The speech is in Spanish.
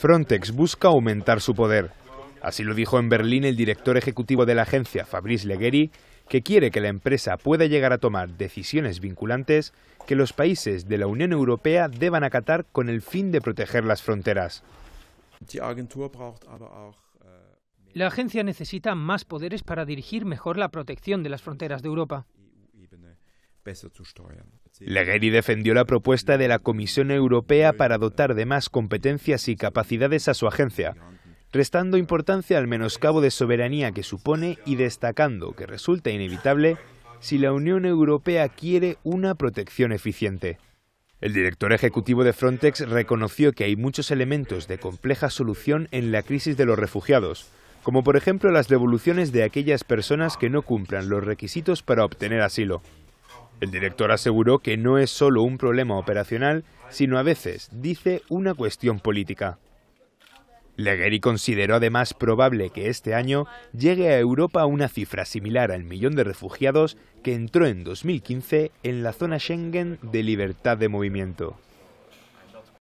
Frontex busca aumentar su poder. Así lo dijo en Berlín el director ejecutivo de la agencia, Fabrice Legueri, que quiere que la empresa pueda llegar a tomar decisiones vinculantes que los países de la Unión Europea deban acatar con el fin de proteger las fronteras. Äh, la agencia necesita más poderes para dirigir mejor la protección de las fronteras de Europa besser defendió la propuesta de la Comisión Europea para dotar de más competencias y capacidades a su agencia, restando importancia al menoscabo de soberanía que supone y destacando que resulta inevitable si la Unión Europea quiere una protección eficiente. El director ejecutivo de Frontex reconoció que hay muchos elementos de compleja solución en la crisis de los refugiados, como por ejemplo las devoluciones de aquellas personas que no cumplan los requisitos para obtener asilo. El director aseguró que no es solo un problema operacional, sino a veces, dice, una cuestión política. Legueri consideró además probable que este año llegue a Europa una cifra similar al millón de refugiados que entró en 2015 en la zona Schengen de libertad de movimiento.